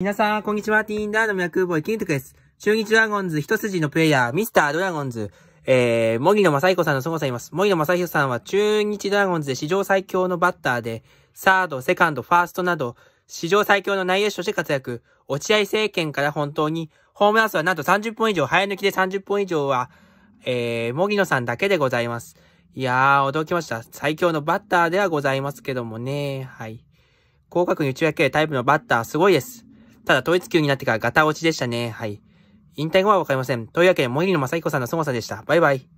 皆さん、こんにちは。ティーンダーの脈ボーイ、キントクです。中日ドラゴンズ一筋のプレイヤー、ミスタードラゴンズ、えー、森野正彦さんの孫さんいます。森野正彦さんは中日ドラゴンズで史上最強のバッターで、サード、セカンド、ファーストなど、史上最強の内野手として活躍。落合政権から本当に、ホームラン数はなんと30本以上、早抜きで30本以上は、えー、森野さんだけでございます。いやー、驚きました。最強のバッターではございますけどもね、はい。広角に打ち分けるタイプのバッター、すごいです。ただ統一級になってからガタ落ちでしたね。はい。引退後はわかりません。というわけで、もぎりのさんの凄さでした。バイバイ。